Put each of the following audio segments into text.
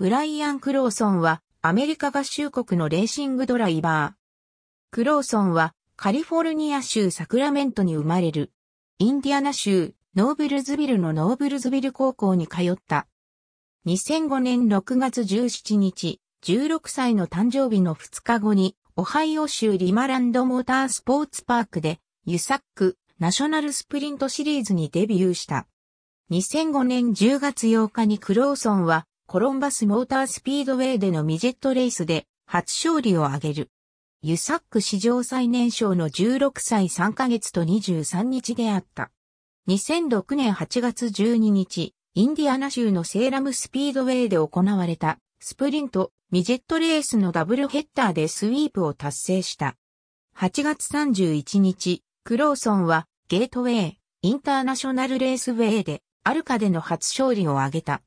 ブライアン・クローソンはアメリカ合衆国のレーシングドライバー。クローソンはカリフォルニア州サクラメントに生まれる。インディアナ州ノーブルズビルのノーブルズビル高校に通った。2005年6月17日、16歳の誕生日の2日後に、オハイオ州リマランドモータースポーツパークで、ユサックナショナルスプリントシリーズにデビューした。2005年10月8日にクローソンは、コロンバスモータースピードウェイでのミジェットレースで初勝利を挙げる。ユサック史上最年少の16歳3ヶ月と23日であった。2006年8月12日、インディアナ州のセーラムスピードウェイで行われたスプリント、ミジェットレースのダブルヘッダーでスイープを達成した。8月31日、クローソンはゲートウェイ、インターナショナルレースウェイでアルカでの初勝利を挙げた。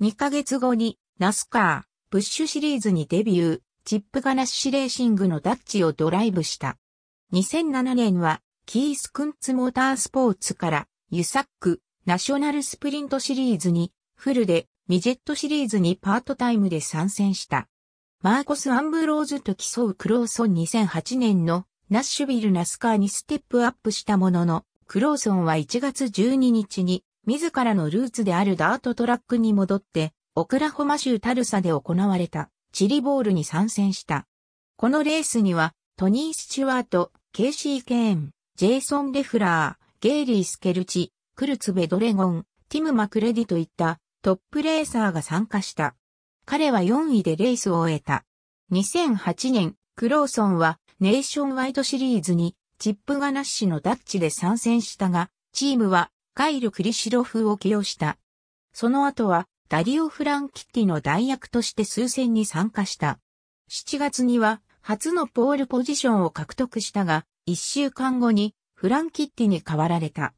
2ヶ月後に、ナスカー、ブッシュシリーズにデビュー、チップガナッシュレーシングのダッチをドライブした。2007年は、キース・クンツ・モータースポーツから、ユサック、ナショナルスプリントシリーズに、フルで、ミジェットシリーズにパートタイムで参戦した。マーコス・アンブローズと競うクローソン2008年のナッシュビル・ナスカーにステップアップしたものの、クローソンは1月12日に自らのルーツであるダートトラックに戻って、オクラホマ州タルサで行われたチリボールに参戦した。このレースには、トニー・スチュワート、ケイシー・ケーン、ジェイソン・レフラー、ゲイリー・スケルチ、クルツベ・ドレゴン、ティム・マクレディといったトップレーサーが参加した。彼は4位でレースを終えた。2008年、クローソンはネーションワイドシリーズにチップガナッシュのダッチで参戦したが、チームはカイル・クリシロフを起用した。その後は、ダリオ・フランキッティの代役として数戦に参加した。7月には、初のポールポジションを獲得したが、1週間後に、フランキッティに代わられた。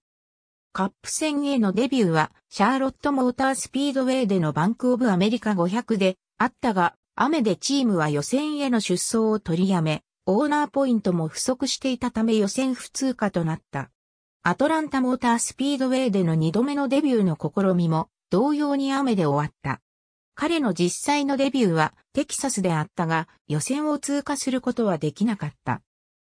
カップ戦へのデビューは、シャーロットモータースピードウェイでのバンクオブアメリカ500で、あったが、雨でチームは予選への出走を取りやめ、オーナーポイントも不足していたため予選不通過となった。アトランタモータースピードウェイでの2度目のデビューの試みも同様に雨で終わった。彼の実際のデビューはテキサスであったが予選を通過することはできなかった。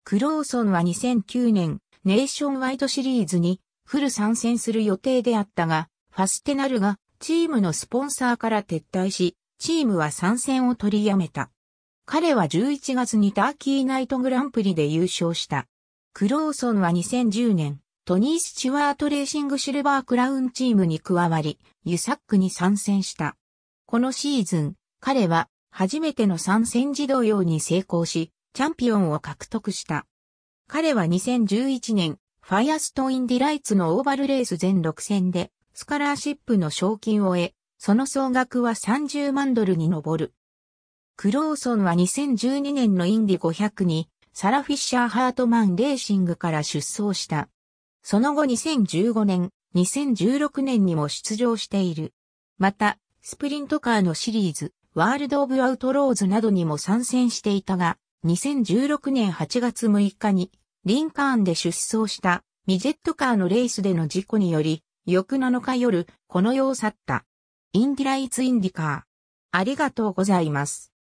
クローソンは2009年ネーションワイドシリーズにフル参戦する予定であったがファステナルがチームのスポンサーから撤退しチームは参戦を取りやめた。彼は11月にターキーナイトグランプリで優勝した。クローソンは2010年トニー・スチュワート・レーシング・シルバー・クラウンチームに加わり、ユサックに参戦した。このシーズン、彼は初めての参戦児童用に成功し、チャンピオンを獲得した。彼は2011年、ファイアストインディライツのオーバルレース全6戦で、スカラーシップの賞金を得、その総額は30万ドルに上る。クローソンは2012年のインディ500に、サラ・フィッシャー・ハートマン・レーシングから出走した。その後2015年、2016年にも出場している。また、スプリントカーのシリーズ、ワールド・オブ・アウトローズなどにも参戦していたが、2016年8月6日に、リンカーンで出走したミジェットカーのレースでの事故により、翌7日夜、この世を去った。インディライツ・インディカー。ありがとうございます。